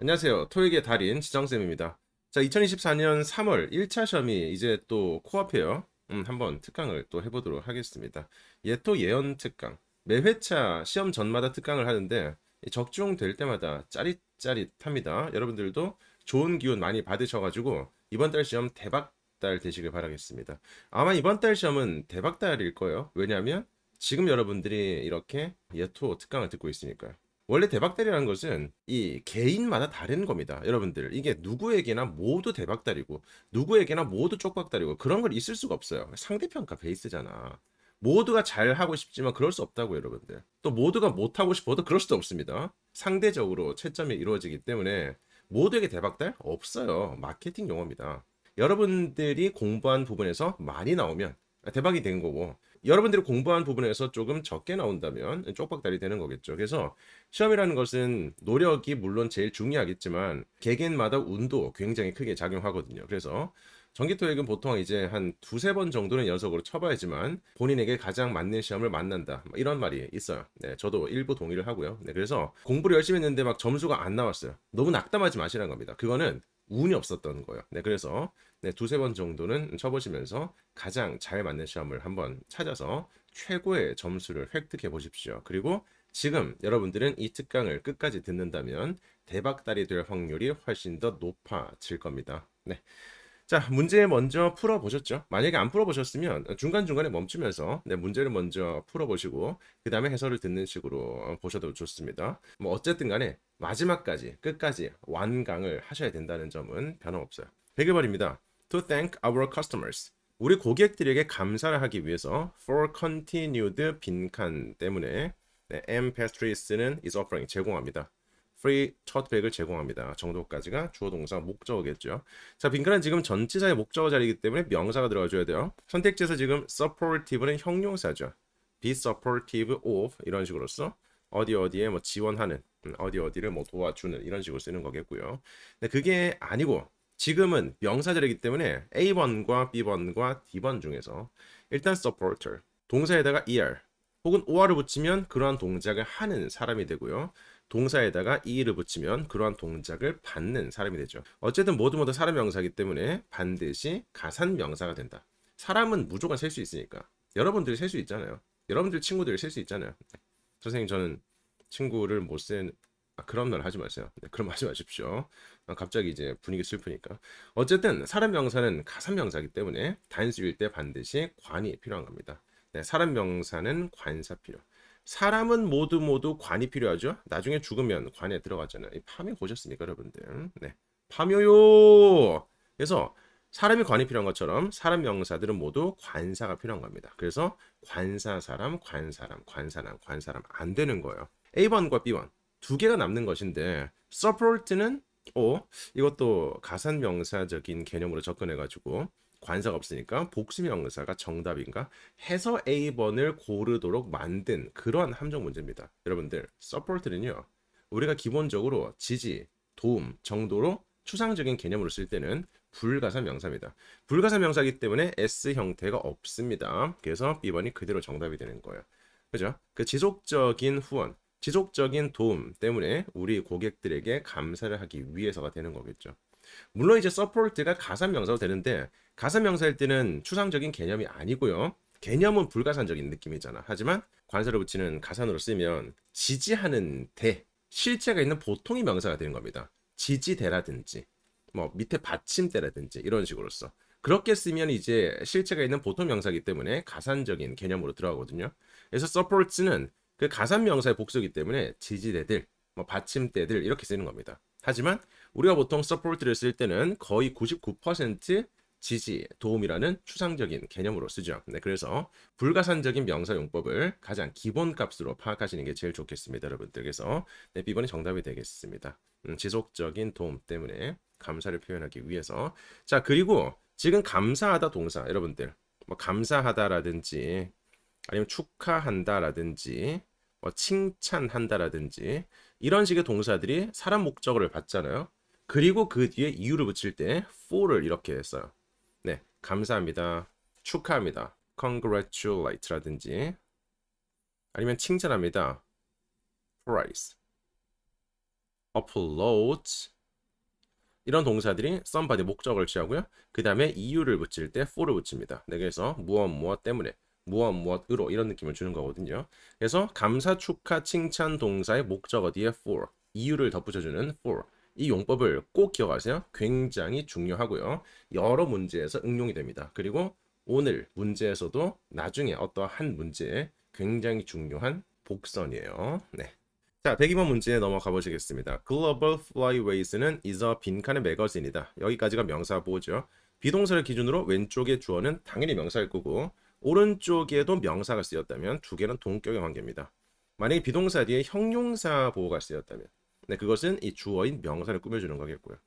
안녕하세요. 토익의 달인 지정쌤입니다. 자, 2024년 3월 1차 시험이 이제 또 코앞이에요. 음, 한번 특강을 또 해보도록 하겠습니다. 예토 예언 특강. 매 회차 시험 전마다 특강을 하는데 적중될 때마다 짜릿짜릿합니다. 여러분들도 좋은 기운 많이 받으셔가지고 이번 달 시험 대박달 되시길 바라겠습니다. 아마 이번 달 시험은 대박달일 거예요. 왜냐하면 지금 여러분들이 이렇게 예토 특강을 듣고 있으니까요. 원래 대박달이라는 것은 이 개인마다 다른 겁니다. 여러분들 이게 누구에게나 모두 대박달이고 누구에게나 모두 쪽박달이고 그런 걸 있을 수가 없어요. 상대평가 베이스잖아. 모두가 잘 하고 싶지만 그럴 수 없다고 여러분들. 또 모두가 못 하고 싶어도 그럴 수도 없습니다. 상대적으로 채점이 이루어지기 때문에 모두에게 대박달 없어요. 마케팅 용어입니다. 여러분들이 공부한 부분에서 많이 나오면 아, 대박이 된 거고 여러분들이 공부한 부분에서 조금 적게 나온다면 쪽박달이 되는 거겠죠. 그래서 시험이라는 것은 노력이 물론 제일 중요하겠지만 개개인마다 운도 굉장히 크게 작용하거든요. 그래서 전기토익은 보통 이제 한 두세 번 정도는 연속으로 쳐봐야지만 본인에게 가장 맞는 시험을 만난다 뭐 이런 말이 있어요 네 저도 일부 동의를 하고요 네 그래서 공부를 열심히 했는데 막 점수가 안 나왔어요 너무 낙담하지 마시라는 겁니다 그거는 운이 없었던 거예요. 네, 그래서 네, 두세 번 정도는 쳐보시면서 가장 잘 맞는 시험을 한번 찾아서 최고의 점수를 획득해 보십시오. 그리고 지금 여러분들은 이 특강을 끝까지 듣는다면 대박달이 될 확률이 훨씬 더 높아질 겁니다. 네. 자, 문제 먼저 풀어보셨죠? 만약에 안 풀어보셨으면 중간중간에 멈추면서 네, 문제를 먼저 풀어보시고 그 다음에 해설을 듣는 식으로 보셔도 좋습니다. 뭐 어쨌든 간에 마지막까지 끝까지 완강을 하셔야 된다는 점은 변함없어요. 100번입니다. To thank our customers. 우리 고객들에게 감사를 하기 위해서 for continued 빈칸 때문에 네, M Pastry 쓰는 is offering 제공합니다. free 첫 백을 제공합니다. 정도까지가 주어 동사 목적어겠죠. 자, 빈칸은 지금 전치사의 목적어 자리이기 때문에 명사가 들어가줘야 돼요. 선택지에서 지금 supportive는 형용사죠. be supportive of 이런 식으로써 어디 어디에 뭐 지원하는 음, 어디 어디를 뭐 도와주는 이런 식으로 쓰는 거겠고요. 근데 그게 아니고 지금은 명사자리이기 때문에 A번과 B번과 D번 중에서 일단 supporter 동사에다가 er 혹은 o r 을 붙이면 그러한 동작을 하는 사람이 되고요. 동사에다가 이를 붙이면 그러한 동작을 받는 사람이 되죠. 어쨌든 모두 모두 사람 명사이기 때문에 반드시 가산 명사가 된다. 사람은 무조건 셀 수 있으니까. 여러분들이 셀 수 있잖아요. 여러분들 친구들이 셀 수 있잖아요. 선생님 저는 친구를 못 센, 아, 그런 말 하지 마세요. 네, 그럼 하지 마십시오. 아, 갑자기 이제 분위기 슬프니까. 어쨌든 사람 명사는 가산 명사이기 때문에 단수일 때 반드시 관이 필요한 겁니다. 네, 사람 명사는 관사 필요. 사람은 모두 모두 관이 필요하죠. 나중에 죽으면 관에 들어가잖아요. 파묘 고셨습니까 여러분들? 네, 파묘요. 그래서 사람이 관이 필요한 것처럼 사람 명사들은 모두 관사가 필요한 겁니다. 그래서 관사 사람, 관사람, 관사람, 관사람 안 되는 거예요. A번과 B번 두 개가 남는 것인데 support는 오 어, 이것도 가산 명사적인 개념으로 접근해 가지고 관사가 없으니까 복수의 명사가 정답인가 해서 A번을 고르도록 만든 그러한 함정 문제입니다. 여러분들 서 u 트는요 우리가 기본적으로 지지, 도움 정도로 추상적인 개념으로 쓸 때는 불가사 명사입니다. 불가사 명사이기 때문에 S 형태가 없습니다. 그래서 B번이 그대로 정답이 되는 거예요. 그죠? 그 지속적인 후원, 지속적인 도움 때문에 우리 고객들에게 감사를 하기 위해서가 되는 거겠죠. 물론 이제 서포트가 가사 명사로 되는데 가사 명사일 때는 추상적인 개념이 아니고요. 개념은 불가산적인 느낌이잖아. 하지만 관사를 붙이는 가산으로 쓰면 지지하는 대 실체가 있는 보통의 명사가 되는 겁니다. 지지대라든지 뭐 밑에 받침대라든지 이런 식으로 써. 그렇게 쓰면 이제 실체가 있는 보통 명사이기 때문에 가산적인 개념으로 들어가거든요. 그래서 supports는 그 가산 명사의 복수이기 때문에 지지대들, 뭐 받침대들 이렇게 쓰는 겁니다. 하지만 우리가 보통 support를 쓸 때는 거의 99% 지지, 도움이라는 추상적인 개념으로 쓰죠. 네, 그래서 불가산적인 명사 용법을 가장 기본값으로 파악하시는 게 제일 좋겠습니다. 여러분들. 그래서 네, B번이 정답이 되겠습니다. 음, 지속적인 도움 때문에 감사를 표현하기 위해서 자 그리고 지금 감사하다 동사 여러분들 뭐 감사하다라든지 아니면 축하한다라든지 뭐 칭찬한다라든지 이런 식의 동사들이 사람 목적어를 받잖아요. 그리고 그 뒤에 이유를 붙일 때 for를 이렇게 써요. 감사합니다. 축하합니다. congratulate라든지 아니면 칭찬합니다. p r i s e upload 이런 동사들이 somebody 목적을 취하고요. 그 다음에 이유를 붙일 때 for를 붙입니다. 네, 그래서 무엇 무엇 때문에 무엇 무엇으로 이런 느낌을 주는 거거든요. 그래서 감사, 축하, 칭찬 동사의 목적어 뒤에 for 이유를 덧붙여주는 for 이 용법을 꼭 기억하세요. 굉장히 중요하고요. 여러 문제에서 응용이 됩니다. 그리고 오늘 문제에서도 나중에 어떠한 문제에 굉장히 중요한 복선이에요. 네. 자, 102번 문제에 넘어가 보시겠습니다. Global Flyways는 이 s 빈칸의 매거진이다. 여기까지가 명사 보죠. 비동사를 기준으로 왼쪽의 주어는 당연히 명사일 거고 오른쪽에도 명사가 쓰였다면 두 개는 동격의 관계입니다. 만약에 비동사 뒤에 형용사 보호가 쓰였다면 네, 그것은 이 주어인 명사를 꾸며주는 거겠고요.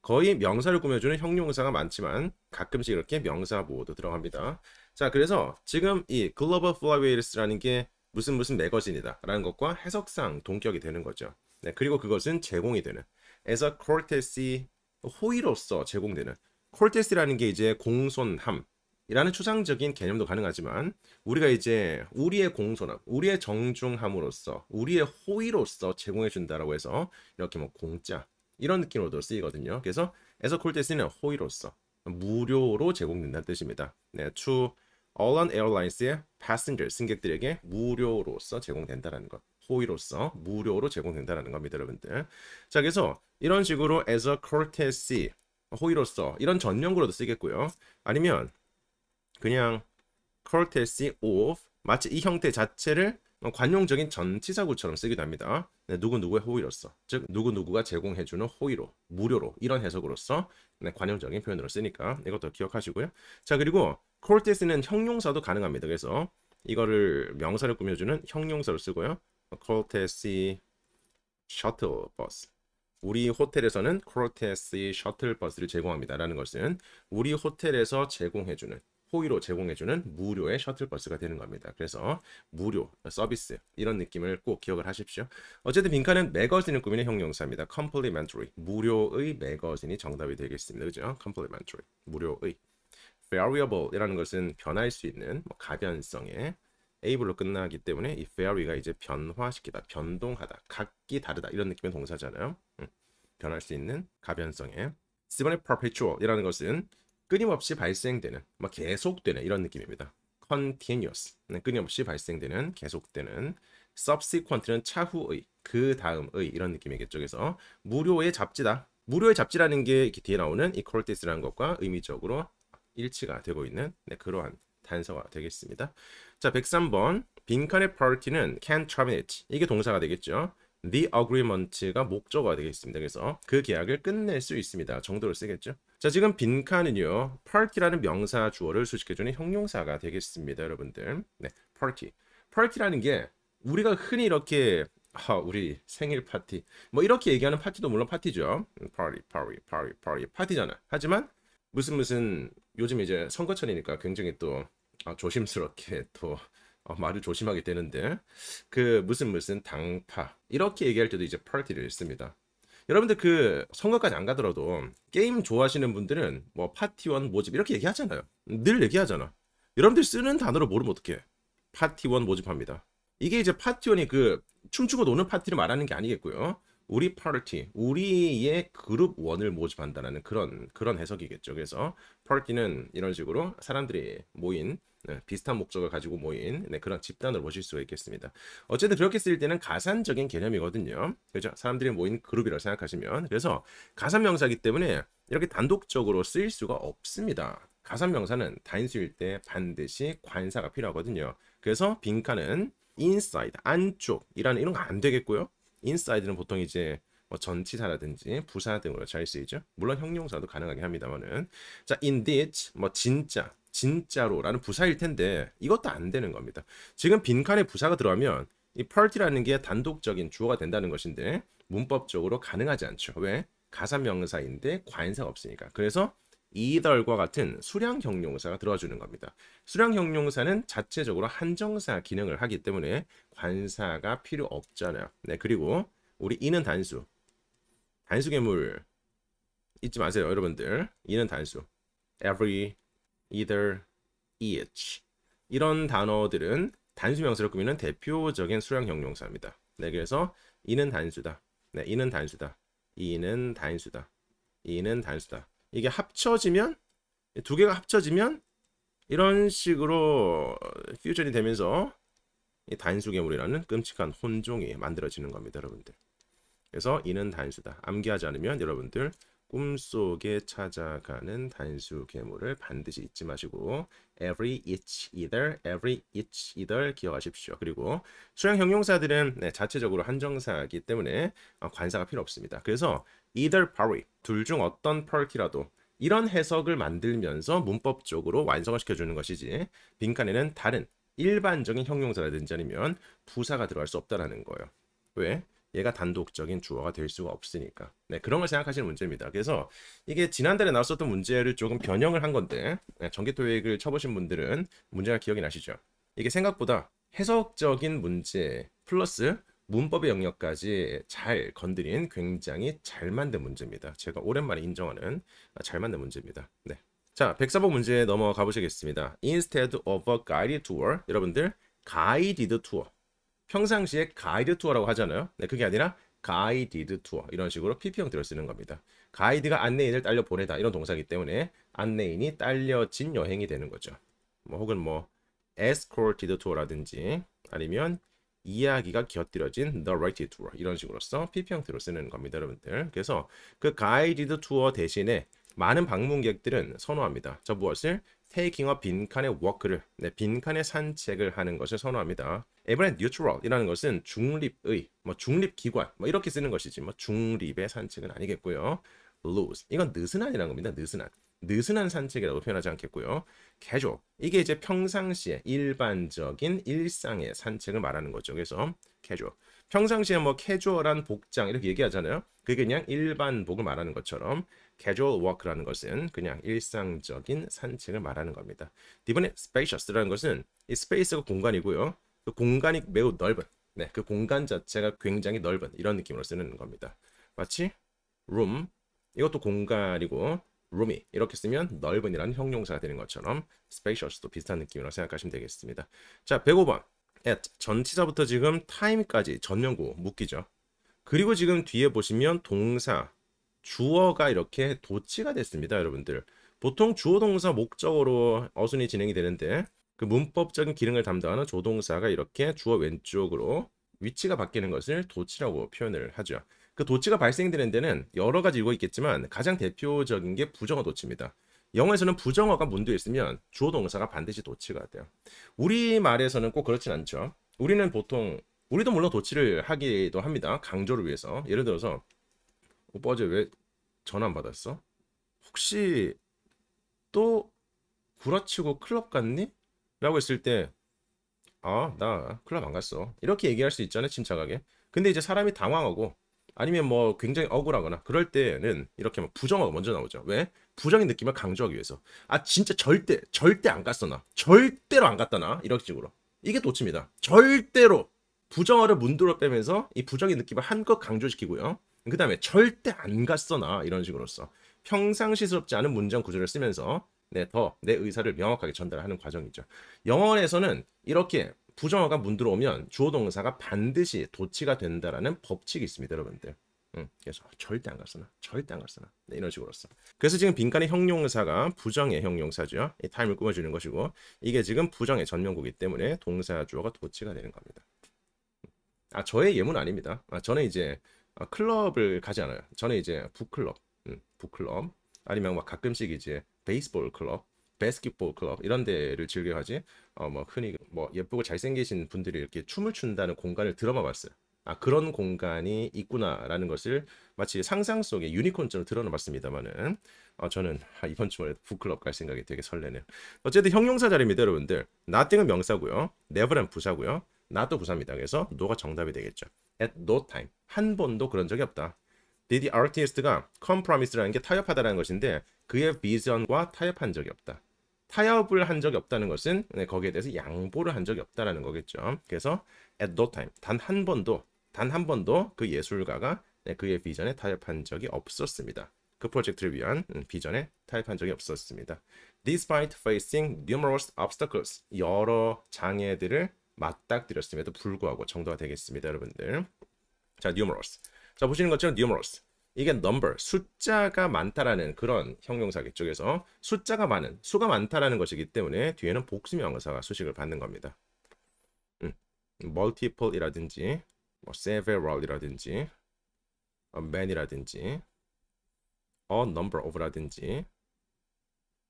거의 명사를 꾸며주는 형용사가 많지만 가끔씩 이렇게 명사 보호도 들어갑니다. 자, 그래서 지금 이 글로벌 플라이웨이스라는 게 무슨 무슨 매거진이다 라는 것과 해석상 동격이 되는 거죠. 네, 그리고 그것은 제공이 되는 as a courtesy 호의로서 제공되는 courtesy라는 게 이제 공손함 이라는 추상적인 개념도 가능하지만 우리가 이제 우리의 공손함, 우리의 정중함으로써 우리의 호의로서 제공해 준다라고 해서 이렇게 뭐 공짜 이런 느낌으로도 쓰이거든요. 그래서 에 s a c 스는 호의로서 무료로 제공된다는 뜻입니다. 네, to All on Airlines의 passenger 승객들에게 무료로써 제공된다라는 것. 호의로서 무료로 제공된다라는 겁니다, 여러분들. 자, 그래서 이런 식으로 as a courtesy 호의로서 이런 전용구로도 쓰겠고요. 아니면 그냥 courtesy of 마치 이 형태 자체를 관용적인 전치사구처럼 쓰기도 합니다. 네, 누구누구의 호의로서 즉 누구누구가 제공해주는 호의로 무료로 이런 해석으로서 네, 관용적인 표현으로 쓰니까 이것도 기억하시고요. 자 그리고 courtesy는 형용사도 가능합니다. 그래서 이거를 명사를 꾸며주는 형용사로 쓰고요. courtesy shuttle bus 우리 호텔에서는 코르테스 셔틀 버스를 제공합니다라는 것은 우리 호텔에서 제공해주는 호의로 제공해주는 무료의 셔틀버스가 되는 겁니다. 그래서 무료 서비스 이런 느낌을 꼭 기억을 하십시오. 어쨌든 빈칸은 매거진을 꾸미는 형용사입니다. complementary 무료의 매거진이 정답이 되겠습니다. 그죠? complementary 무료의 variable이라는 것은 변할 수 있는 뭐 가변성의 able로 끝나기 때문에 이 vary가 이제 변화시키다, 변동하다, 각기 다르다 이런 느낌의 동사잖아요. 음, 변할 수 있는 가변성의 4번의 perpetual이라는 것은 끊임없이 발생되는, 막 뭐 계속되는 이런 느낌입니다. continuous, 네, 끊임없이 발생되는, 계속되는, subsequent는 차후의, 그 다음의 이런 느낌이겠죠. 그래서 무료의 잡지다. 무료의 잡지라는 게 이렇게 뒤에 나오는 equal this라는 것과 의미적으로 일치가 되고 있는 네, 그러한 단서가 되겠습니다. 자, 103번 빈칸의 priority는 can terminate 이게 동사가 되겠죠. The agreement가 목적어가 되겠습니다. 그래서 그 계약을 끝낼 수 있습니다. 정도를 쓰겠죠. 자 지금 빈칸은요 park라는 명사 주어를 수식해주는 형용사가 되겠습니다 여러분들 네 party party라는 게 우리가 흔히 이렇게 아, 우리 생일 파티 뭐 이렇게 얘기하는 파티도 물론 파티죠 파티 파티 파티 파티 파티잖아 하지만 무슨 무슨 요즘 이제 선거철이니까 굉장히 또 아, 조심스럽게 또 어, 말을 조심하게 되는데 그 무슨 무슨 당파 이렇게 얘기할 때도 이제 파티를 씁니다 여러분들 그 선거까지 안 가더라도 게임 좋아하시는 분들은 뭐 파티원 모집 이렇게 얘기하잖아요. 늘 얘기하잖아. 여러분들 쓰는 단어를 모르면 어떡해. 파티원 모집합니다. 이게 이제 파티원이 그 춤추고 노는 파티를 말하는 게 아니겠고요. 우리 파티, 우리의 그룹 원을 모집한다는 그런 그런 해석이겠죠. 그래서 파티는 이런 식으로 사람들이 모인 네, 비슷한 목적을 가지고 모인 네, 그런 집단을 보실 수가 있겠습니다. 어쨌든 그렇게 쓰일 때는 가산적인 개념이거든요. 그죠? 사람들이 모인 그룹이라고 생각하시면 그래서 가산명사기 때문에 이렇게 단독적으로 쓰일 수가 없습니다. 가산명사는 단수일 때 반드시 관사가 필요하거든요. 그래서 빈칸은 inside 안쪽이라는 이런 거 안 되겠고요. inside는 보통 이제 뭐 전치사라든지 부사 등으로 잘 쓰이죠. 물론 형용사도 가능하긴 합니다만은 자 indeed 뭐 진짜 진짜로라는 부사일 텐데 이것도 안 되는 겁니다. 지금 빈칸에 부사가 들어가면 이 party라는 게 단독적인 주어가 된다는 것인데 문법적으로 가능하지 않죠. 왜? 가사명사인데 과인사가 없으니까. 그래서 이덜과 같은 수량 형용사가 들어주는 와 겁니다. 수량 형용사는 자체적으로 한정사 기능을 하기 때문에 관사가 필요 없잖아요. 네, 그리고 우리 이는 단수. 단수 괴물 잊지 마세요, 여러분들. 이는 단수. every either, each 이런 단어들은 단수 명사를 꾸미는 대표적인 수량 형용사입니다. 네, 그래서 이는 단수다. 네, 이는 단수다. 이는 단수다. 이는 단수다. 이게 합쳐지면 두 개가 합쳐지면 이런 식으로 퓨전이 되면서 단수괴물이라는 끔찍한 혼종이 만들어지는 겁니다, 여러분들. 그래서 이는 단수다. 암기하지 않으면 여러분들 꿈속에 찾아가는 단수 괴물을 반드시 잊지 마시고 every, each, either, every, each, either 기억하십시오. 그리고 수양 형용사들은 네, 자체적으로 한정사이기 때문에 어, 관사가 필요 없습니다. 그래서 either party, 둘 중 어떤 펄키라도 이런 해석을 만들면서 문법적으로 완성을 시켜주는 것이지 빈칸에는 다른 일반적인 형용사라든지 아니면 부사가 들어갈 수 없다라는 거예요. 왜? 얘가 단독적인 주어가 될 수가 없으니까 네 그런 걸 생각하시는 문제입니다 그래서 이게 지난달에 나왔었던 문제를 조금 변형을 한 건데 네, 전기토익을 쳐보신 분들은 문제가 기억이 나시죠 이게 생각보다 해석적인 문제 플러스 문법의 영역까지 잘 건드린 굉장히 잘 만든 문제입니다 제가 오랜만에 인정하는 아, 잘 만든 문제입니다 네. 자 104번 문제 넘어가 보시겠습니다 instead of a guided tour 여러분들 guided tour 평상시에 가이드 투어라고 하잖아요. 네, 그게 아니라 가이디드 투어 이런 식으로 PP형 들어 쓰는 겁니다. 가이드가 안내인을 딸려 보내다 이런 동사이기 때문에 안내인이 딸려진 여행이 되는 거죠. 뭐 혹은 뭐에스코 o r t e d 라든지 아니면 이야기가 곁들여진 n a 이티 투어 이런 식으로써 PP형 들어 쓰는 겁니다, 여러분들. 그래서 그 가이디드 투어 대신에 많은 방문객들은 선호합니다. 저 무엇을 테이킹업 빈칸의 워크를 네, 빈칸의 산책을 하는 것을 선호합니다. 에버랜 뉴트럴이라는 것은 중립의 뭐 중립 기관 뭐 이렇게 쓰는 것이지 뭐 중립의 산책은 아니겠고요. lose 이건 느슨한이라는 겁니다. 느슨한 느슨한 산책이라고 표현하지 않겠고요. casual 이게 이제 평상시에 일반적인 일상의 산책을 말하는 거죠. 그래서 casual 평상시에 뭐 캐주얼한 복장 이렇게 얘기하잖아요. 그게 그냥 일반복을 말하는 것처럼 casual walk라는 것은 그냥 일상적인 산책을 말하는 겁니다. 이번에 spacious라는 것은 이 space가 공간이고요. 그 공간이 매우 넓은, 네, 그 공간 자체가 굉장히 넓은 이런 느낌으로 쓰는 겁니다. 마치 room, 이것도 공간이고 room이 이렇게 쓰면 넓은이라는 형용사가 되는 것처럼 spacious도 비슷한 느낌으로 생각하시면 되겠습니다. 자, 105번 at 전치사부터 지금 time까지 전년고 묶이죠. 그리고 지금 뒤에 보시면 동사 주어가 이렇게 도치가 됐습니다 여러분들 보통 주어 동사 목적으로 어순이 진행이 되는데 그 문법적인 기능을 담당하는 조동사가 이렇게 주어 왼쪽으로 위치가 바뀌는 것을 도치라고 표현을 하죠 그 도치가 발생되는 데는 여러 가지 이유가 있겠지만 가장 대표적인 게 부정어 도치입니다 영어에서는 부정어가 문도에 있으면 주어 동사가 반드시 도치가 돼요 우리말에서는 꼭 그렇진 않죠 우리는 보통 우리도 물론 도치를 하기도 합니다 강조를 위해서 예를 들어서 오빠 어제 왜 전화 안 받았어? 혹시 또 구라치고 클럽 갔니? 라고 했을 때 아, 나 클럽 안 갔어. 이렇게 얘기할 수있잖아 침착하게. 근데 이제 사람이 당황하고 아니면 뭐 굉장히 억울하거나 그럴 때는 이렇게 막부정하고 먼저 나오죠. 왜? 부정인 느낌을 강조하기 위해서. 아, 진짜 절대, 절대 안 갔어, 나. 절대로 안 갔다, 나. 이런 식으로. 이게 도치입니다. 절대로. 부정어를 문두러 빼면서 이부정인 느낌을 한껏 강조시키고요. 그 다음에 절대 안 갔어나 이런 식으로써 평상시스럽지 않은 문장 구조를 쓰면서 네, 더내 의사를 명확하게 전달하는 과정이죠. 영어에서는 이렇게 부정어가 문 들어오면 주어 동사가 반드시 도치가 된다라는 법칙이 있습니다, 여러분들. 음, 그래서 아, 절대 안갔어나 절대 안갔어나 네, 이런 식으로써 그래서 지금 빈칸의 형용사가 부정의 형용사죠 이 타임을 꾸며주는 것이고 이게 지금 부정의 전명구기 때문에 동사 주어가 도치가 되는 겁니다 음, 아 저의 예문 아닙니다 아 저는 이제 아, 클럽을 가지 않아요. 저는 이제 북클럽, 음, 북클럽 아니면 막 가끔씩 이제 베이스볼 클럽, 베스킷볼 클럽 이런 데를 즐겨 가지. 어뭐 흔히 뭐 예쁘고 잘생기신 분들이 이렇게 춤을 춘다는 공간을 들어마 봤어요. 아 그런 공간이 있구나라는 것을 마치 상상 속의 유니콘처럼 드러나봤습니다만은 어, 저는 아, 이번 주말에 북클럽 갈 생각이 되게 설레네요. 어쨌든 형용사 자리입니다 여러분들. 나띵은 명사고요. 네버란 부사고요. 나도 부사입니다. 그래서 노가 정답이 되겠죠. at no time. 한 번도 그런 적이 없다. d d artist가 compromise라는 게 타협하다라는 것인데 그의 비전과 타협한 적이 없다. 타협을 한 적이 없다는 것은 네, 거기에 대해서 양보를 한 적이 없다라는 거겠죠. 그래서 at no time 단 한 번도 단 한 번도 그 예술가가 네, 그의 비전에 타협한 적이 없었습니다. 그 프로젝트를 위한 비전에 타협한 적이 없었습니다. Despite facing numerous obstacles 여러 장애들을 맞닥뜨렸음에도 불구하고 정도가 되겠습니다, 여러분들. 자, numerous. 자, 보시는 것처럼 numerous. 이게 number, 숫자가 많다라는 그런 형용사기 쪽에서 숫자가 많은, 수가 많다라는 것이기 때문에 뒤에는 복수명사가 수식을 받는 겁니다. 음, multiple이라든지 뭐 several이라든지 어, many라든지 이 어, a number of라든지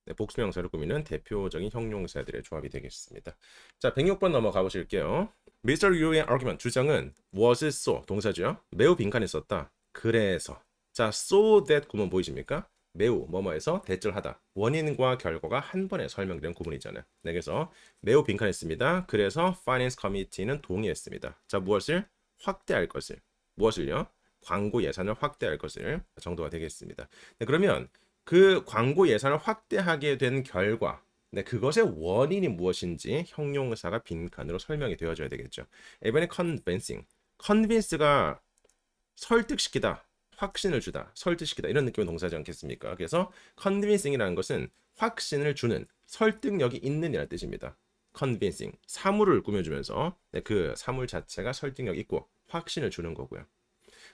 네, 복수명사를 꾸미는 대표적인 형용사들의 조합이 되겠습니다. 자, 106번 넘어가 보실게요. Mr. Yu의 argument, 주장은 was so, 동사죠. 매우 빈칸했었다. 그래서. 자, so that 구문 보이십니까? 매우 뭐뭐해서 대절하다. 원인과 결과가 한 번에 설명된 구분이잖아요 네, 그래서 매우 빈칸했습니다. 그래서 Finance Committee는 동의했습니다. 자, 무엇을? 확대할 것을. 무엇을요? 광고 예산을 확대할 것을 정도가 되겠습니다. 네, 그러면 그 광고 예산을 확대하게 된 결과 네, 그것의 원인이 무엇인지 형용사가 빈칸으로 설명이 되어져야 되겠죠. 이번에 convincing. convince가 설득시키다, 확신을 주다, 설득시키다 이런 느낌의 동사지 않겠습니까? 그래서 convincing이라는 것은 확신을 주는, 설득력이 있는 이라는 뜻입니다. convincing. 사물을 꾸며주면서 네, 그 사물 자체가 설득력 있고 확신을 주는 거고요.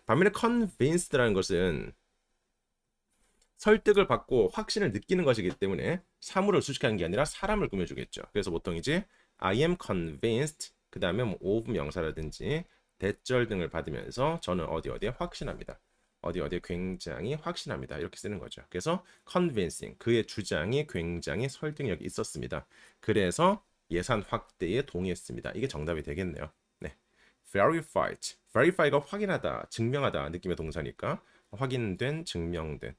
반면에 convinced라는 것은 설득을 받고 확신을 느끼는 것이기 때문에 사물을 수식하는 게 아니라 사람을 꾸며주겠죠. 그래서 보통 이제 I am convinced 그 다음에 뭐 of 명사라든지 대절 등을 받으면서 저는 어디 어디에 확신합니다. 어디 어디에 굉장히 확신합니다. 이렇게 쓰는 거죠. 그래서 convincing 그의 주장이 굉장히 설득력이 있었습니다. 그래서 예산 확대에 동의했습니다. 이게 정답이 되겠네요. 네. verified. verify가 확인하다, 증명하다 느낌의 동사니까 확인된, 증명된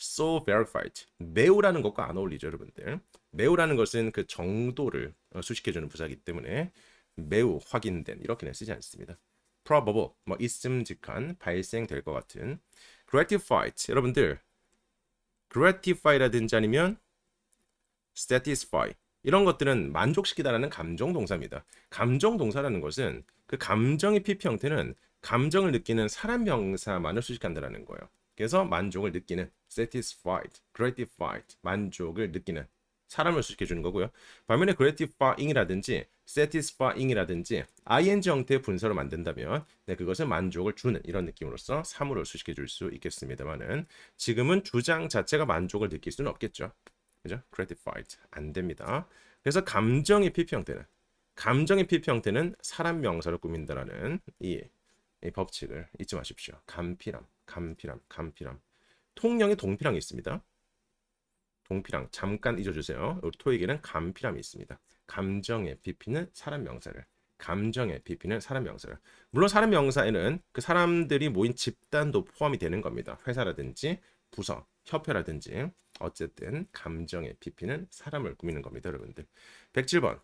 so verified 매우라는 것과 안 어울리죠 여러분들 매우라는 것은 그 정도를 어, 수식해주는 부사이기 때문에 매우 확인된 이렇게는 쓰지 않습니다 probable 뭐 있음직한 발생될 것 같은 gratified 여러분들 gratify라든지 아니면 satisfy 이런 것들은 만족시키다라는 감정 동사입니다. 감정 동사라는 것은 그 감정의 피피 형태는 감정을 느끼는 사람 명사만을 수식한다라는 거예요. 그래서 만족을 느끼는 satisfied, gratified, 만족을 느끼는 사람을 수식해 주는 거고요. 반면에 gratifying이라든지 satisfying이라든지 ing 형태의 분사로 만든다면 네, 그것은 만족을 주는 이런 느낌으로써 사물을 수식해 줄 수 있겠습니다만은 지금은 주장 자체가 만족을 느낄 수는 없겠죠. 그죠? gratified 안 됩니다. 그래서 감정의 피 p 형태는 감정의 PP 형태는 사람 명사로 꾸민다라는 이, 이 법칙을 잊지 마십시오. 감피람 감피람, 감피람. 통영에 동피랑이 있습니다. 동피랑 잠깐 잊어주세요. 토익에는 감피랑이 있습니다. 감정의 비피는 사람 명사를 감정의 비피는 사람 명사를 물론 사람 명사에는 그 사람들이 모인 집단도 포함이 되는 겁니다. 회사라든지 부서, 협회라든지 어쨌든 감정의 비피는 사람을 꾸미는 겁니다. 여러분들 107번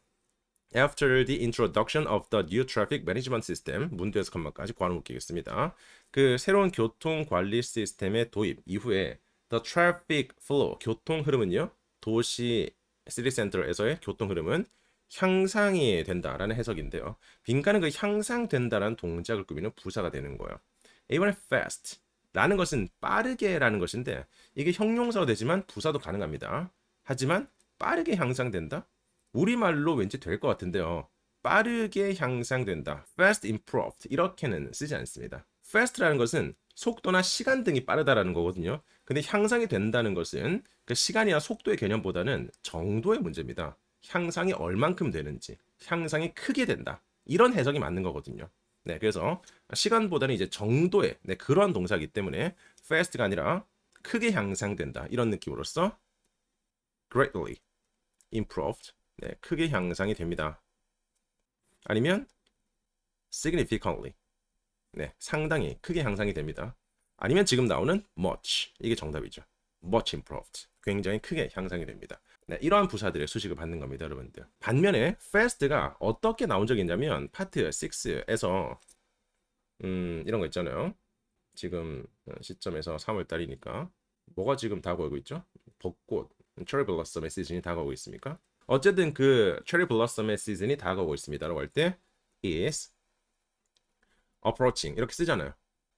After the introduction of the new traffic management system, 문도에서 컴마까지 괄호 묶이겠습니다. 그 새로운 교통 관리 시스템의 도입 이후에 the traffic flow, 교통 흐름은요, 도시 시리 센터에서의 교통 흐름은 향상이 된다라는 해석인데요. 빈칸은 그 향상된다라는 동작을 꾸미는 부사가 되는 거예요. 이번에 fast 라는 것은 빠르게라는 것인데 이게 형용사로 되지만 부사도 가능합니다. 하지만 빠르게 향상된다? 우리말로 왠지 될 것 같은데요. 빠르게 향상된다. fast improved 이렇게는 쓰지 않습니다. fast라는 것은 속도나 시간 등이 빠르다라는 거거든요. 근데 향상이 된다는 것은 그 시간이나 속도의 개념보다는 정도의 문제입니다. 향상이 얼만큼 되는지, 향상이 크게 된다. 이런 해석이 맞는 거거든요. 네, 그래서 시간보다는 이제 정도의 네, 그런 동사이기 때문에 fast가 아니라 크게 향상된다. 이런 느낌으로써 greatly improved 네, 크게 향상이 됩니다. 아니면 significantly 네, 상당히 크게 향상이 됩니다. 아니면 지금 나오는 much 이게 정답이죠. much improved 굉장히 크게 향상이 됩니다. 네, 이러한 부사들의 수식을 받는 겁니다, 여러분들. 반면에 fast가 어떻게 나온 적이 있냐면 파트 6에서 음, 이런 거 있잖아요. 지금 어, 시점에서 3월 달이니까 뭐가 지금 다가오고 있죠? 벚꽃, 트러블러스 메시지니 다가오고 있습니까? 어쨌든 그 체리 블러썸의 시즌이 다가오고 있습니다라고 할 때 is approaching 이렇게 쓰잖아요.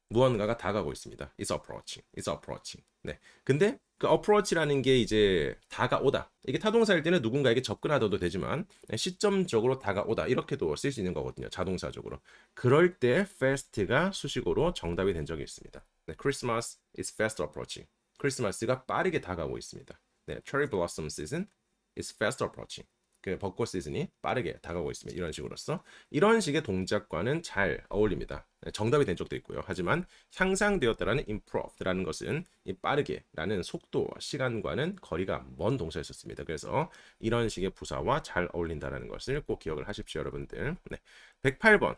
무언가가 다가오고 있습니다. is approaching, is approaching. 네. 근데 그 approach라는 게 이제 다가오다. 이게 타동사일 때는 누군가에게 접근하다도 되지만 시점적으로 다가오다 이렇게도 쓸 수 있는 거거든요. 자동사적으로. 그럴 때 fast가 수식어로 정답이 된 적이 있습니다. 네, Christmas is fast approaching. 크리스마스가 빠르게 다가오고 있습니다. 네, cherry blossom season is fast approaching. 그 벚꽃 시즌이 빠르게 다가오고 있습니다. 이런 식으로서 이런 식의 동작과는 잘 어울립니다. 네, 정답이 된 적도 있고요. 하지만 향상되었다라는 improved라는 것은 이 빠르게라는 속도와 시간과는 거리가 먼 동사였었습니다. 그래서 이런 식의 부사와 잘 어울린다라는 것을 꼭 기억을 하십시오, 여러분들. 네. 108번.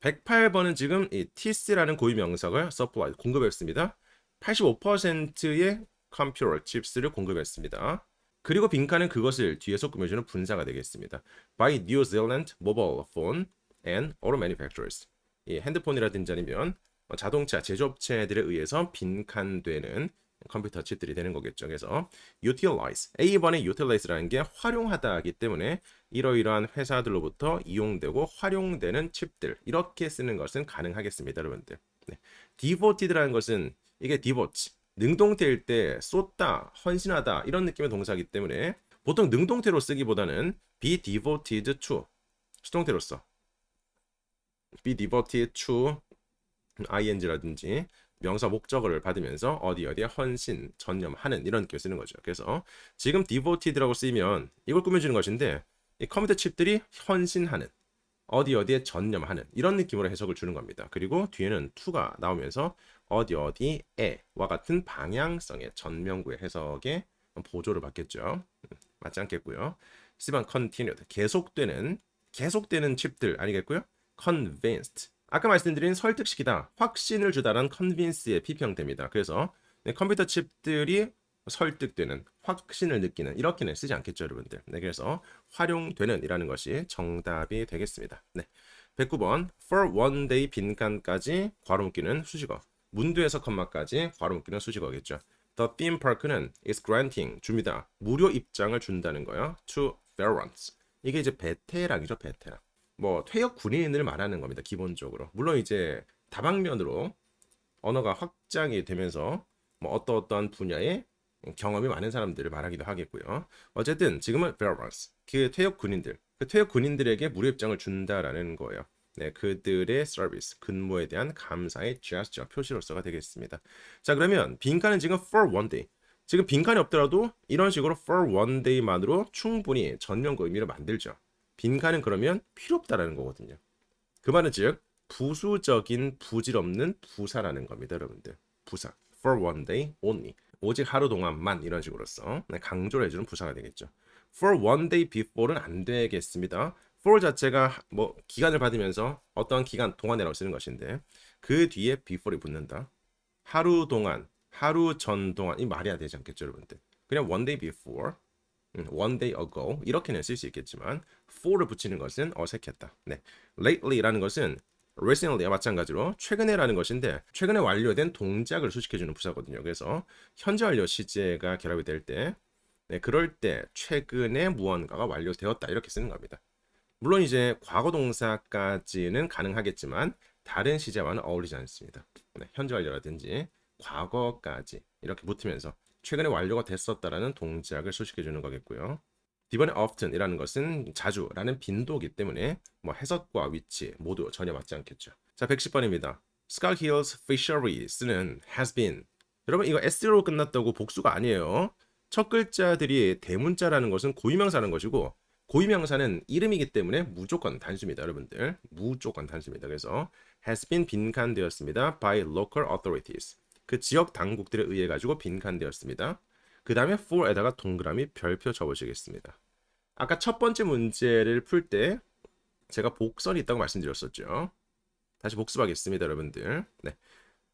108번은 지금 이 TC라는 고유 명사가 supply 공급했습니다. 85%의 컴퓨터 칩스를 공급했습니다. 그리고 빈칸은 그것을 뒤에서 꾸며주는 분사가 되겠습니다. By New Zealand Mobile Phone and Auto Manufacturers. 이 예, 핸드폰이라든지 아니면 자동차 제조업체들에 의해서 빈칸되는 컴퓨터 칩들이 되는 거겠죠. 그래서 utilize A번의 utilize라는 게 활용하다기 때문에 이러이러한 회사들로부터 이용되고 활용되는 칩들 이렇게 쓰는 것은 가능하겠습니다, 여러분들. 네. devoted라는 것은 이게 devote 능동태일 때 쏟다, 헌신하다 이런 느낌의 동사이기 때문에 보통 능동태로 쓰기보다는 be devoted to 수동태로 써. be devoted to ing라든지 명사 목적어를 받으면서 어디 어디에 헌신, 전념하는 이런 느낌을 쓰는 거죠. 그래서 지금 devoted라고 쓰이면 이걸 꾸며주는 것인데 이 컴퓨터 칩들이 헌신하는, 어디 어디에 전념하는 이런 느낌으로 해석을 주는 겁니다. 그리고 뒤에는 to가 나오면서 어디 어디에와 같은 방향성의 전명구의 해석에 보조를 받겠죠. 음, 맞지 않겠고요. 시반 continued 계속되는 계속되는 칩들 아니겠고요. convinced 아까 말씀드린 설득시키다 확신을 주다란 convince에 비평됩니다. 그래서 네, 컴퓨터 칩들이 설득되는 확신을 느끼는 이렇게는 쓰지 않겠죠 여러분들 네, 그래서 활용되는 이라는 것이 정답이 되겠습니다 네, 109번 for one day 빈칸까지 괄호 묶기는 수식어 문두에서 컴마까지 괄호 묶기는 수식어겠죠. The theme park는 is granting 줍니다. 무료 입장을 준다는 거예요. To veterans 이게 이제 베테랑이죠 베테랑. 뭐 퇴역 군인을 말하는 겁니다 기본적으로. 물론 이제 다방면으로 언어가 확장이 되면서 뭐 어떠 어떠한 분야에 경험이 많은 사람들을 말하기도 하겠고요. 어쨌든 지금은 veterans 그 퇴역 군인들 그 퇴역 군인들에게 무료 입장을 준다라는 거예요. 네, 그들의 서비스, 근무에 대한 감사의 제스처 표시로서가 되겠습니다. 자, 그러면 빈칸은 지금 for one day. 지금 빈칸이 없더라도 이런 식으로 for one day만으로 충분히 전면과 의미를 만들죠. 빈칸은 그러면 필요 없다라는 거거든요. 그 말은 즉 부수적인 부질없는 부사라는 겁니다, 여러분들. 부사. for one day only. 오직 하루 동안만 이런 식으로서 네, 강조를 해주는 부사가 되겠죠. for one day before는 안 되겠습니다. for 자체가 뭐 기간을 받으면서 어떤 기간 동안이라고 쓰는 것인데 그 뒤에 before이 붙는다. 하루 동안, 하루 전 동안 이 말이야 되지 않겠죠, 여러분들. 그냥 one day before, 음, one day ago 이렇게는 쓸 수 있겠지만 for를 붙이는 것은 어색했다. 네, lately라는 것은 recently와 마찬가지로 최근에라는 것인데 최근에 완료된 동작을 수식해주는 부사거든요. 그래서 현재 완료 시제가 결합이 될 때, 네, 그럴 때 최근에 무언가가 완료되었다 이렇게 쓰는 겁니다. 물론 이제 과거 동사까지는 가능하겠지만 다른 시제와는 어울리지 않습니다. 네, 현재 완료라든지 과거까지 이렇게 붙으면서 최근에 완료가 됐었다라는 동작을 소식해 주는 거겠고요. 이번에 often이라는 것은 자주라는 빈도기 때문에 뭐 해석과 위치 모두 전혀 맞지 않겠죠. 자, 110번입니다. Scar Hills Fisheries는 has been. 여러분 이거 s로 끝났다고 복수가 아니에요. 첫 글자들이 대문자라는 것은 고유명사라는 것이고 고유명사는 이름이기 때문에 무조건 단수입니다. 여러분들 무조건 단수입니다. 그래서 has been 빈칸되었습니다. by local authorities 그 지역 당국들에 의해 가지고 빈칸되었습니다. 그 다음에 for에다가 동그라미 별표 접으시겠습니다. 아까 첫 번째 문제를 풀 때 제가 복선이 있다고 말씀드렸었죠. 다시 복습하겠습니다. 여러분들 네.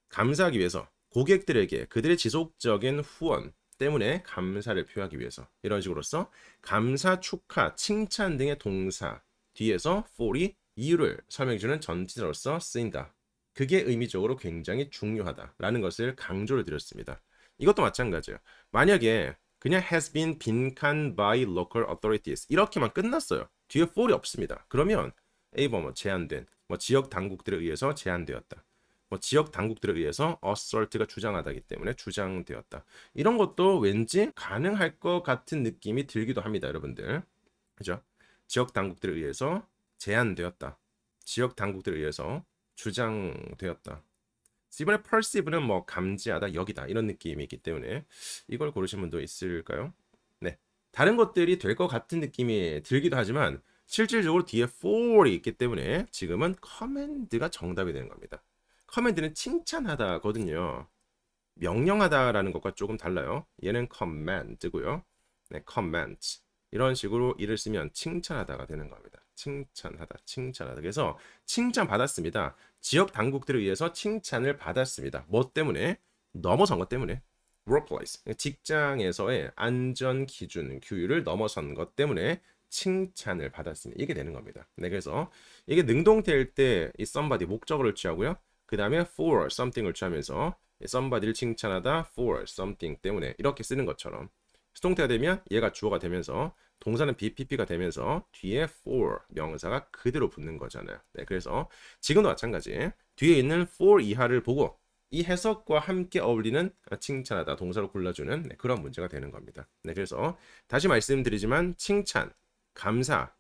감사하기 위해서 고객들에게 그들의 지속적인 후원 때문에 감사를 표하기 위해서 이런 식으로써 감사, 축하, 칭찬 등의 동사 뒤에서 for이 이유를 설명해주는 전치사로서 쓰인다. 그게 의미적으로 굉장히 중요하다라는 것을 강조를 드렸습니다. 이것도 마찬가지예요. 만약에 그냥 has been 빈칸 by local authorities 이렇게만 끝났어요. 뒤에 for이 없습니다. 그러면 A번 뭐, 뭐 제한된 뭐 지역 당국들에 의해서 제한되었다. 뭐 지역 당국들에 의해서 어설트가 주장하다기 때문에 주장되었다. 이런 것도 왠지 가능할 것 같은 느낌이 들기도 합니다, 여러분들. 그죠? 지역 당국들에 의해서 제한되었다. 지역 당국들에 의해서 주장되었다. 이번에 펄 e r c i 는뭐 감지하다, 여기다 이런 느낌이기 있 때문에 이걸 고르신 분도 있을까요? 네, 다른 것들이 될 것 같은 느낌이 들기도 하지만 실질적으로 뒤에 for이 있기 때문에 지금은 커맨드가 정답이 되는 겁니다. 커맨드는 칭찬하다거든요. 명령하다라는 것과 조금 달라요. 얘는 command고요. 네, comment. 이런 식으로 이를 쓰면 칭찬하다가 되는 겁니다. 칭찬하다, 칭찬하다. 그래서 칭찬 받았습니다. 지역 당국들을위해서 칭찬을 받았습니다. 뭐 때문에? 넘어선 것 때문에. workplace. 직장에서의 안전 기준 규율을 넘어선 것 때문에 칭찬을 받았습니다. 이게 되는 겁니다. 네, 그래서 이게 능동태일 때이 somebody 목적어를 취하고요. 그 다음에 for something을 취하면서 somebody를 칭찬하다 for something 때문에 이렇게 쓰는 것처럼 수동태가 되면 얘가 주어가 되면서 동사는 BPP가 되면서 뒤에 for 명사가 그대로 붙는 거잖아요. 네, 그래서 지금도 마찬가지 뒤에 있는 for 이하를 보고 이 해석과 함께 어울리는 칭찬하다 동사로 골라주는 네, 그런 문제가 되는 겁니다. 네, 그래서 다시 말씀드리지만 칭찬, 감사,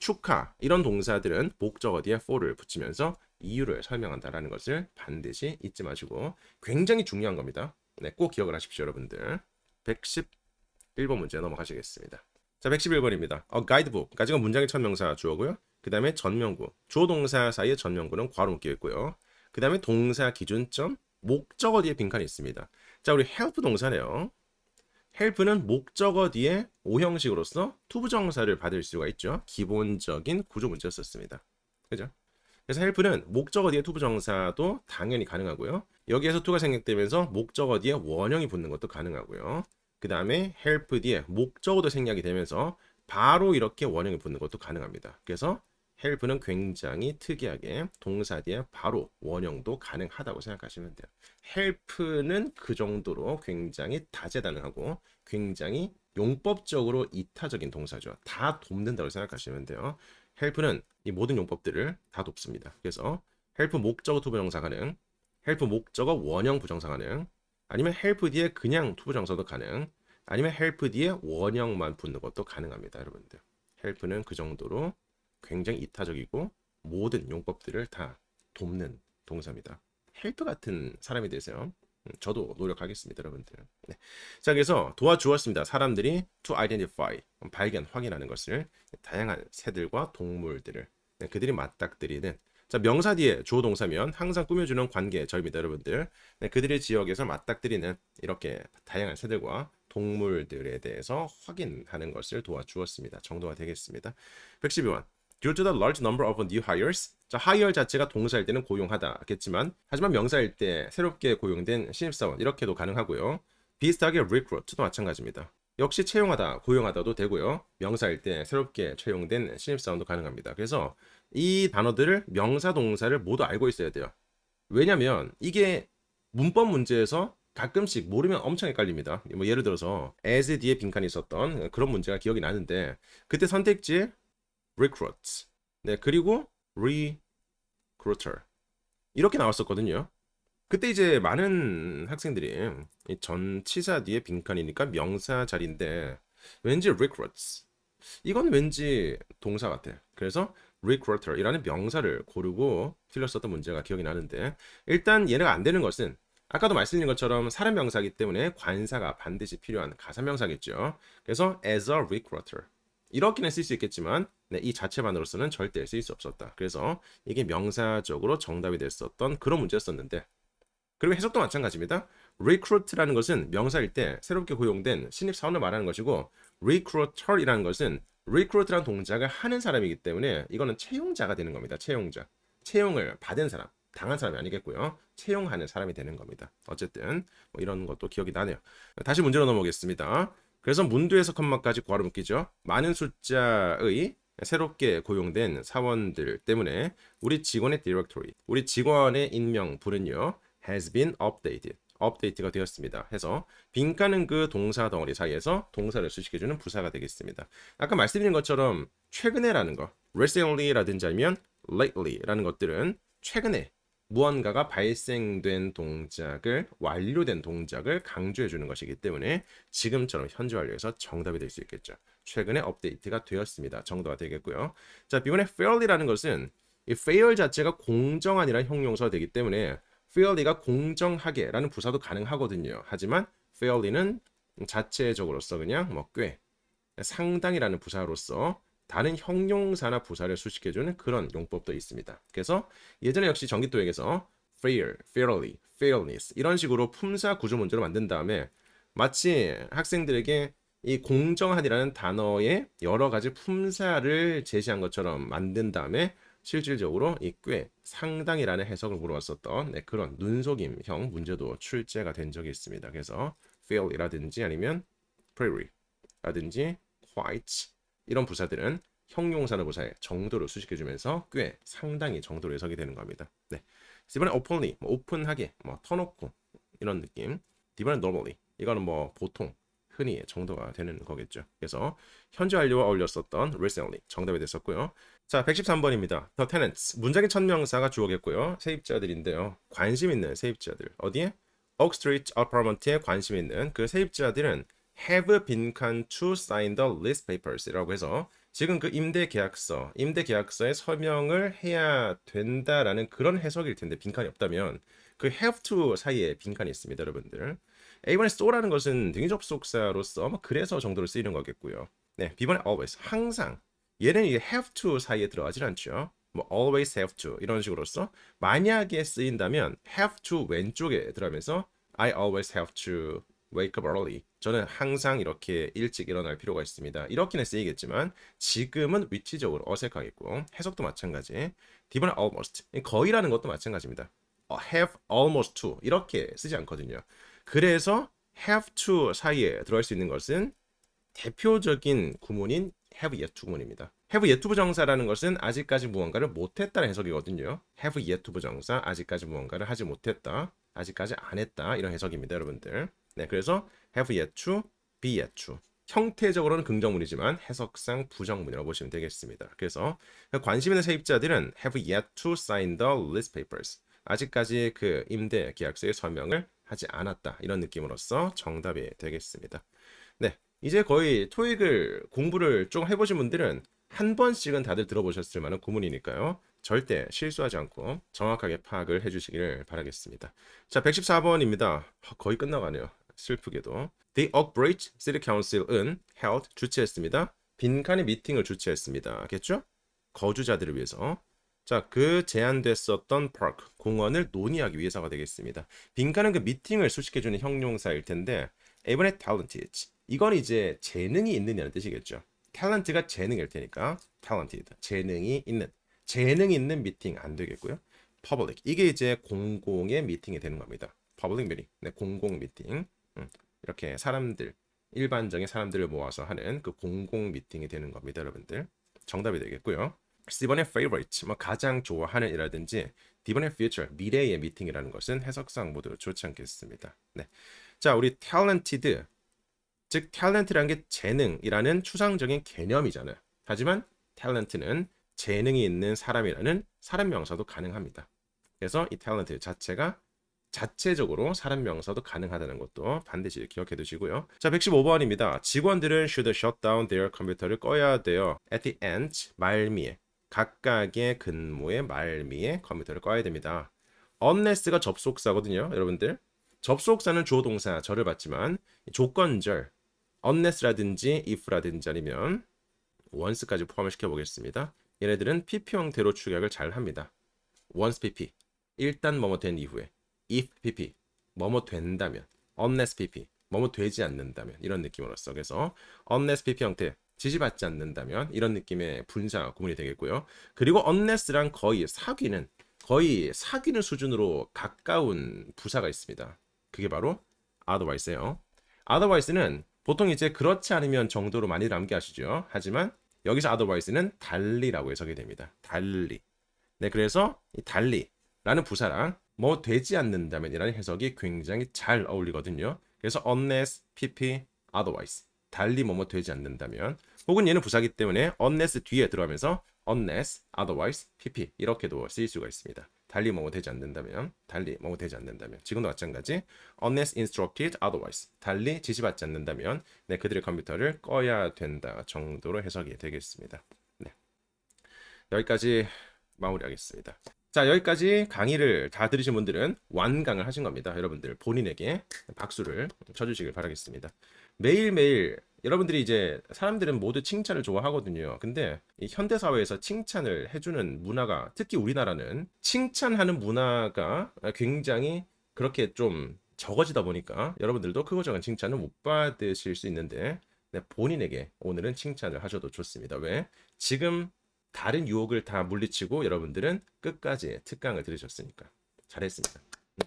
축하 이런 동사들은 목적어 뒤에 for를 붙이면서 이유를 설명한다라는 것을 반드시 잊지 마시고 굉장히 중요한 겁니다. 네, 꼭 기억을 하십시오, 여러분들. 111번 문제 넘어가시겠습니다. 자, 111번입니다. 어, 가이드북. 가지가 문장의 첫 명사 주어고요. 그 다음에 전명구. 주어 동사 사이에 전명구는 괄호 끼여 있고요. 그 다음에 동사 기준점, 목적어 뒤에 빈칸이 있습니다. 자, 우리 help 동사네요. help는 목적어 뒤에 오형식으로서 투부정사를 받을 수가 있죠. 기본적인 구조 문제였었습니다. 그죠? 그래서 헬프는 목적 어디에 투부 정사도 당연히 가능하고요. 여기에서 투가 생략되면서 목적 어디에 원형이 붙는 것도 가능하고요. 그 다음에 헬프 뒤에 목적어도 생략이 되면서 바로 이렇게 원형이 붙는 것도 가능합니다. 그래서 헬프는 굉장히 특이하게 동사 뒤에 바로 원형도 가능하다고 생각하시면 돼요. 헬프는 그 정도로 굉장히 다재다능하고 굉장히 용법적으로 이타적인 동사죠. 다 돕는다고 생각하시면 돼요. 헬프는 이 모든 용법들을 다 돕습니다. 그래서 헬프 목적어 투부 정사 가능, 헬프 목적어 원형 부정사 가능, 아니면 헬프 뒤에 그냥 투부 정사도 가능, 아니면 헬프 뒤에 원형만 붙는 것도 가능합니다. 여러분들. 헬프는 그 정도로 굉장히 이타적이고 모든 용법들을 다 돕는 동사입니다. 헬프 같은 사람이 되세요. 음, 저도 노력하겠습니다, 여러분들. 네. 자, 그래서 도와주었습니다. 사람들이 to identify, 음, 발견, 확인하는 것을 다양한 새들과 동물들을 네, 그들이 맞닥뜨리는 자 명사 뒤에 주어 동사면 항상 꾸며주는 관계절입니다 의 여러분들 네, 그들의 지역에서 맞닥뜨리는 이렇게 다양한 새들과 동물들에 대해서 확인하는 것을 도와주었습니다 정도가 되겠습니다 112번 Due to the large number of new hires, 자, 하이얼 자체가 동사일 때는 고용하다겠지만 하지만 명사일 때 새롭게 고용된 신입사원 이렇게도 가능하고요. 비슷하게 recruit도 마찬가지입니다. 역시 채용하다, 고용하다도 되고요. 명사일 때 새롭게 채용된 신입사원도 가능합니다. 그래서 이 단어들을 명사, 동사를 모두 알고 있어야 돼요. 왜냐면 이게 문법 문제에서 가끔씩 모르면 엄청 헷갈립니다. 뭐 예를 들어서 as 뒤에 빈칸이 있었던 그런 문제가 기억이 나는데 그때 선택지 r e c r u i t 네 그리고 recruiter 이렇게 나왔었거든요. 그때 이제 많은 학생들이 전치사 뒤에 빈칸이니까 명사 자리인데 왠지 recruits 이건 왠지 동사 같아. 그래서 recruiter이라는 명사를 고르고 틀렸었던 문제가 기억이 나는데 일단 얘네가 안 되는 것은 아까도 말씀드린 것처럼 사람 명사기 이 때문에 관사가 반드시 필요한 가사 명사겠죠. 그래서 as a recruiter 이렇게는 쓸 수 있겠지만 네, 이 자체만으로서는 절대 쓸 수 없었다. 그래서 이게 명사적으로 정답이 됐었던 그런 문제였었는데 그리고 해석도 마찬가지입니다. recruit라는 것은 명사일 때 새롭게 고용된 신입사원을 말하는 것이고 recruiter이라는 것은 recruit라는 동작을 하는 사람이기 때문에 이거는 채용자가 되는 겁니다. 채용자. 채용을 받은 사람. 당한 사람이 아니겠고요. 채용하는 사람이 되는 겁니다. 어쨌든 뭐 이런 것도 기억이 나네요. 다시 문제로 넘어오겠습니다. 그래서 문두에서 컴마까지 괄호 묶이죠. 많은 숫자의 새롭게 고용된 사원들 때문에 우리 직원의 디렉토리, 우리 직원의 인명부는요. has been updated. 업데이트가 되었습니다. 해서 빈칸은 그 동사 덩어리 사이에서 동사를 수식해주는 부사가 되겠습니다. 아까 말씀드린 것처럼 최근에라는 거, recently라든지 아니면 lately라는 것들은 최근에 무언가가 발생된 동작을 완료된 동작을 강조해 주는 것이기 때문에 지금처럼 현재 완료에서 정답이 될 수 있겠죠. 최근에 업데이트가 되었습니다. 정도가 되겠고요. 자, 비문의 fairly라는 것은 이 fair 자체가 공정한이라는 형용사가 되기 때문에 fairly가 공정하게라는 부사도 가능하거든요. 하지만 fairly는 자체적으로서 그냥 뭐 꽤 상당이라는 부사로서 다른 형용사나 부사를 수식해주는 그런 용법도 있습니다. 그래서 예전에 역시 전기토익에서 fair, fairly, fairness 이런 식으로 품사 구조 문제로 만든 다음에 마치 학생들에게 이 공정한이라는 단어의 여러 가지 품사를 제시한 것처럼 만든 다음에 실질적으로 이 꽤 상당이라는 해석을 물어봤었던 네, 그런 눈속임형 문제도 출제가 된 적이 있습니다. 그래서 fairly라든지 아니면 f r a i r i y 라든지 quite 이런 부사들은 형용사나 부사의 정도를 수식해주면서 꽤 상당히 정도로 해석이 되는 겁니다. 네. 이번에 openly, 뭐 오픈하게, 뭐 터놓고 이런 느낌. 이번에 normally, 이거는 뭐 보통, 흔히 정도가 되는 거겠죠. 그래서 현재 완료와 어울렸었던 recently 정답이 됐었고요. 자, 113번입니다. The tenants. 문장의 천명사가 주어겠고요. 세입자들인데요. 관심 있는 세입자들. 어디에? Oak Street Apartment에 관심 있는 그 세입자들은 have been can to sign the list papers이라고 해서 지금 그 임대 계약서, 임대 계약서에 서명을 해야 된다라는 그런 해석일 텐데 빈칸이 없다면 그 have to 사이에 빈칸이 있습니다, 여러분들. A번에 so라는 것은 등접속사로서 아 뭐 그래서 정도를 쓰이는 거겠고요. 네, B번에 always 항상 얘는 이 have to 사이에 들어가질 않죠. 뭐 always have to 이런 식으로서 만약에 쓰인다면 have to 왼쪽에 들어가면서 I always have to wake up early. 저는 항상 이렇게 일찍 일어날 필요가 있습니다. 이렇게는 쓰이겠지만 지금은 위치적으로 어색하겠고 해석도 마찬가지. 디번 almost 거의라는 것도 마찬가지입니다. 어, have almost to 이렇게 쓰지 않거든요. 그래서 have to 사이에 들어갈 수 있는 것은 대표적인 구문인 have yet to 구문입니다. have yet to 부정사라는 것은 아직까지 무언가를 못했다는 해석이거든요. have yet to 부정사 아직까지 무언가를 하지 못했다. 아직까지 안 했다 이런 해석입니다 여러분들 네, 그래서 have yet to, be yet to. 형태적으로는 긍정문이지만 해석상 부정문이라고 보시면 되겠습니다. 그래서 그 관심 있는 세입자들은 have yet to sign the lease papers. 아직까지 그 임대 계약서의 서명을 하지 않았다. 이런 느낌으로써 정답이 되겠습니다. 네, 이제 거의 토익을 공부를 좀 해보신 분들은 한 번씩은 다들 들어보셨을 만한 구문이니까요. 절대 실수하지 않고 정확하게 파악을 해주시기를 바라겠습니다. 자, 114번입니다. 아, 거의 끝나가네요. 슬프게도 The Oakbridge City Council은 held 주최했습니다. 빈칸의 미팅을 주최했습니다. 겠죠 거주자들을 위해서 자, 그 제한됐었던 파크, 공원을 논의하기 위해서가 되겠습니다. 빈칸은 그 미팅을 수식해주는 형용사일 텐데 이번에 talented, 이건 이제 재능이 있느냐는 뜻이겠죠. talent가 재능일 테니까 talented, 재능이 있는, 재능이 있는 미팅 안 되겠고요. public, 이게 이제 공공의 미팅이 되는 겁니다. public meeting, 네, 공공 미팅. 음, 이렇게 사람들 일반적인 사람들을 모아서 하는 그 공공 미팅이 되는 겁니다 여러분들 정답이 되겠고요 C번의 favorite 뭐 가장 좋아하는 이라든지 D번의 future 미래의 미팅이라는 것은 해석상 모두 좋지 않겠습니다 네. 자 우리 talented 즉 talent라는 게 재능이라는 추상적인 개념이잖아요 하지만 talent는 재능이 있는 사람이라는 사람 명사도 가능합니다 그래서 이 talent 자체가 자체적으로 사람 명사도 가능하다는 것도 반드시 기억해 두시고요. 자, 115번입니다. 직원들은 should shut down their 컴퓨터를 꺼야 돼요. at the end, 말미에 각각의 근무의 말미에 컴퓨터를 꺼야 됩니다. unless가 접속사거든요, 여러분들. 접속사는 주어 동사 절을 받지만 조건절 unless라든지 if라든지 아니면 once까지 포함을 시켜 보겠습니다. 얘네들은 PP 형태로 축약을 잘 합니다. once PP 일단 뭐뭐 된 이후에 if pp 뭐뭐 된다면 unless pp 뭐뭐 되지 않는다면 이런 느낌으로써 그래서 unless pp 형태 지시받지 않는다면 이런 느낌의 분사 구문이 되겠고요. 그리고 unless랑 거의 사귀는 거의 사귀는 수준으로 가까운 부사가 있습니다. 그게 바로 otherwise예요. otherwise는 보통 이제 그렇지 않으면 정도로 많이 암기하시죠. 하지만 여기서 otherwise는 달리라고 해석이 됩니다. 달리. 네, 그래서 이 달리라는 부사랑 뭐 되지 않는다면이라는 해석이 굉장히 잘 어울리거든요. 그래서 unless, pp, otherwise 달리 뭐뭐 되지 않는다면 혹은 얘는 부사기 때문에 unless 뒤에 들어가면서 unless, otherwise, pp 이렇게도 쓰일 수가 있습니다. 달리 뭐뭐 되지 않는다면 달리 뭐뭐 되지 않는다면 지금도 마찬가지 unless instructed otherwise 달리 지시받지 않는다면 네, 그들의 컴퓨터를 꺼야 된다 정도로 해석이 되겠습니다. 네. 여기까지 마무리하겠습니다. 자 여기까지 강의를 다 들으신 분들은 완강을 하신 겁니다. 여러분들 본인에게 박수를 쳐주시길 바라겠습니다. 매일매일 여러분들이 이제 사람들은 모두 칭찬을 좋아하거든요. 근데 현대 사회에서 칭찬을 해주는 문화가 특히 우리나라는 칭찬하는 문화가 굉장히 그렇게 좀 적어지다 보니까 여러분들도 크고 작은 칭찬을 못 받으실 수 있는데 네, 본인에게 오늘은 칭찬을 하셔도 좋습니다. 왜? 지금 다른 유혹을 다 물리치고 여러분들은 끝까지 특강을 들으셨으니까 잘했습니다. 음.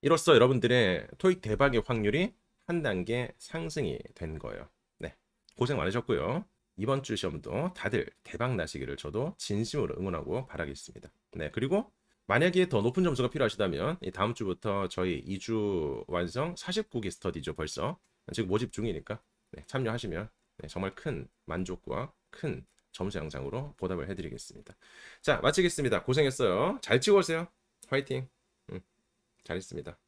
이로써 여러분들의 토익 대박의 확률이 한 단계 상승이 된 거예요. 네, 고생 많으셨고요. 이번 주 시험도 다들 대박 나시기를 저도 진심으로 응원하고 바라겠습니다. 네, 그리고 만약에 더 높은 점수가 필요하시다면 다음 주부터 저희 2주 완성 49기 스터디죠 벌써 지금 모집 중이니까 네, 참여하시면 네, 정말 큰 만족과 큰 점수 양상으로 보답을 해드리겠습니다. 자 마치겠습니다. 고생했어요. 잘찍어 오세요. 화이팅. 응, 음, 잘했습니다.